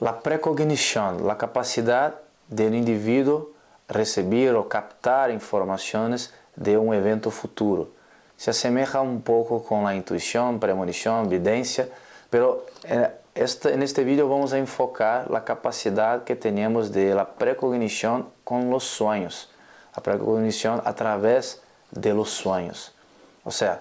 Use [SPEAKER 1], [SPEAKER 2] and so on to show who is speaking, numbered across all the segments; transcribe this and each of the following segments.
[SPEAKER 1] La precognição, la capacidade do indivíduo receber ou captar informações de um evento futuro. Se asemeja um pouco com a intuição, premonição, evidência, pero eh, este, neste vídeo vamos a enfocar a capacidade que temos de la precognição com os sonhos, a precognição a través de los sonhos, ou seja,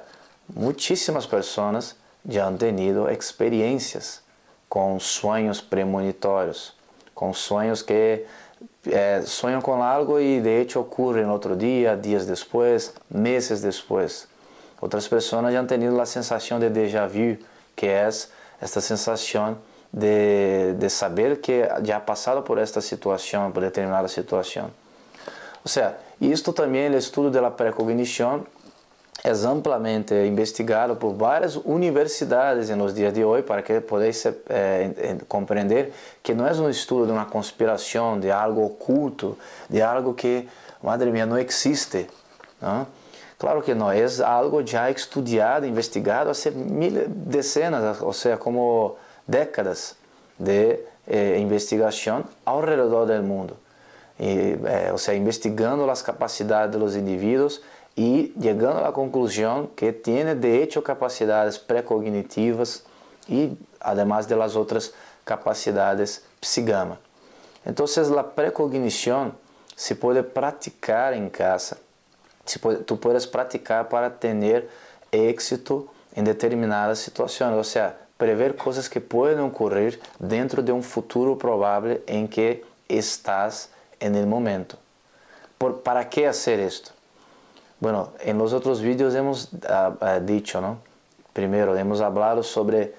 [SPEAKER 1] muitíssimas pessoas já han tenido experiências com sonhos premonitórios, com sonhos que é, sonham com algo e de hecho ocorrem no outro dia, dias depois, meses depois. Outras pessoas já têm tido a sensação de déjà vu, que é esta sensação de, de saber que já passado por esta situação, por determinada situação. Ou seja, isto também é o estudo da precognição é amplamente investigado por várias universidades nos dias de hoje para que podeis é, eh, compreender que não é um estudo de uma conspiração, de algo oculto, de algo que, madre minha, não existe. Não? Claro que não, é algo já estudado, investigado há decenas, ou seja, como décadas de eh, investigação ao redor do mundo. E, eh, ou seja, investigando as capacidades dos indivíduos e chegando à conclusão que tem de hecho capacidades precognitivas e además de las outras capacidades psigama. Então, a precognição se pode practicar em casa. Se podes tú practicar para ter éxito em determinadas situações, ou seja, prever coisas que podem ocorrer dentro de um futuro provável em que estás em el momento. Por, ¿Para que fazer esto? Bueno, en los otros vídeos hemos uh, uh, dicho, ¿no? Primero, hemos hablado sobre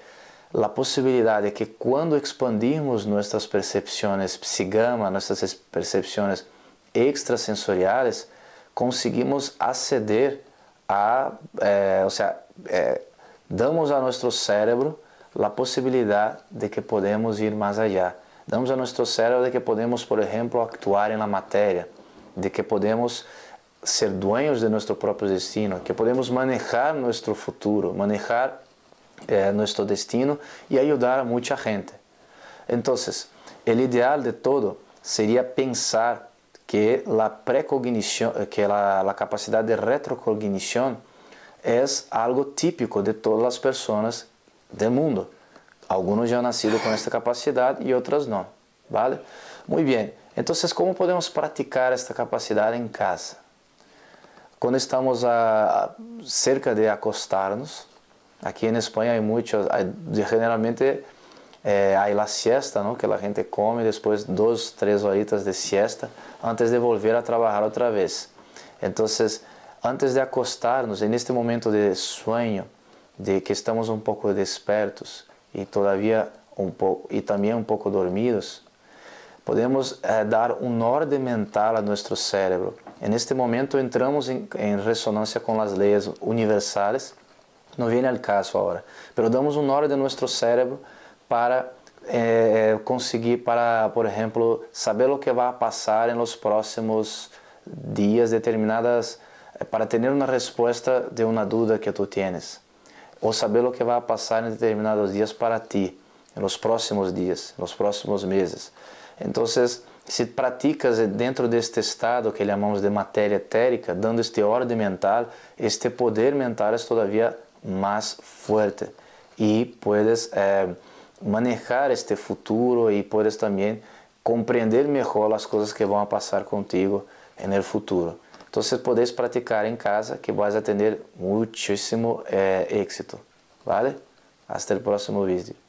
[SPEAKER 1] la posibilidad de que cuando expandimos nuestras percepciones psigama, nuestras percepciones extrasensoriales, conseguimos acceder a, eh, o sea, eh, damos a nuestro cerebro la posibilidad de que podemos ir más allá. Damos a nuestro cerebro de que podemos, por ejemplo, actuar en la materia, de que podemos ser dueños de nuestro propio destino, que podemos manejar nuestro futuro, manejar eh, nuestro destino y ayudar a mucha gente. Entonces, el ideal de todo sería pensar que la precognición, eh, que la, la capacidad de retrocognición es algo típico de todas las personas del mundo. Algunos ya han nacido con esta capacidad y otras no, ¿vale? Muy bien. Entonces, ¿cómo podemos practicar esta capacidad en casa? Quando estamos a, a cerca de acostarmos, aqui em Espanha há muitos, generalmente eh, há a siesta, não que a gente come depois duas, três horitas de siesta antes de volver a trabalhar outra vez. Então, antes de acostarmos, en este momento de sueño, de que estamos um pouco despertos e todavia um pouco e também um pouco dormidos, podemos eh, dar um norte mental a nosso cérebro é neste momento entramos em, em ressonância com as leis universais. Não vem ao caso agora, mas damos um norte de nosso cérebro para eh, conseguir, para, por exemplo, saber o que vai passar em nos próximos dias determinadas é, para ter uma resposta de uma dúvida que tu tens, ou saber o que vai passar em determinados dias para ti, nos próximos dias, nos próximos meses. Então, se praticas dentro deste estado que chamamos de matéria etérica, dando este ordem mental, este poder mental é todavia mais forte e puedes eh, manejar este futuro e puedes também compreender melhor as coisas que vão passar contigo no futuro. Então, podes praticar em casa que vais a ter muitíssimo eh, êxito, vale? Hasta o próximo vídeo.